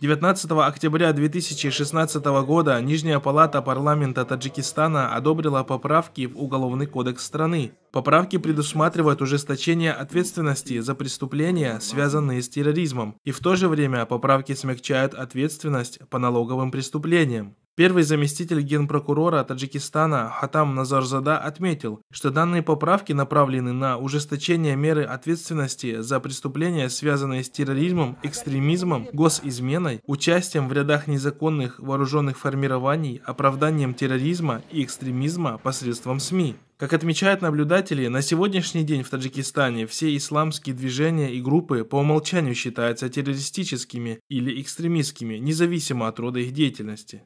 19 октября 2016 года Нижняя палата парламента Таджикистана одобрила поправки в Уголовный кодекс страны. Поправки предусматривают ужесточение ответственности за преступления, связанные с терроризмом, и в то же время поправки смягчают ответственность по налоговым преступлениям. Первый заместитель генпрокурора Таджикистана Хатам Назарзада отметил, что данные поправки направлены на ужесточение меры ответственности за преступления, связанные с терроризмом, экстремизмом, госизменой, участием в рядах незаконных вооруженных формирований, оправданием терроризма и экстремизма посредством СМИ. Как отмечают наблюдатели, на сегодняшний день в Таджикистане все исламские движения и группы по умолчанию считаются террористическими или экстремистскими, независимо от рода их деятельности.